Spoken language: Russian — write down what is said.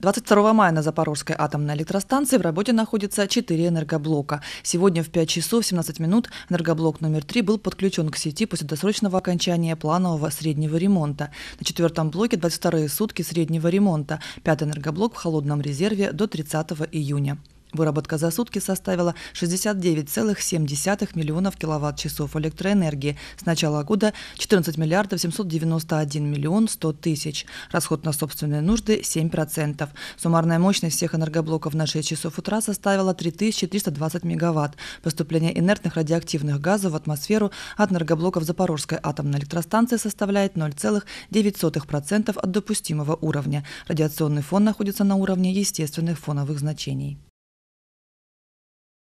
22 мая на Запорожской атомной электростанции в работе находится 4 энергоблока. Сегодня в 5 часов 17 минут энергоблок номер 3 был подключен к сети после досрочного окончания планового среднего ремонта. На четвертом блоке 22 сутки среднего ремонта. Пятый энергоблок в холодном резерве до 30 июня. Выработка за сутки составила 69,7 миллионов киловатт-часов электроэнергии. С начала года 14 миллиардов 791 миллион 100 тысяч. Расход на собственные нужды 7%. Суммарная мощность всех энергоблоков на 6 часов утра составила 3320 мегаватт. Поступление инертных радиоактивных газов в атмосферу от энергоблоков Запорожской атомной электростанции составляет 0,9% от допустимого уровня. Радиационный фон находится на уровне естественных фоновых значений.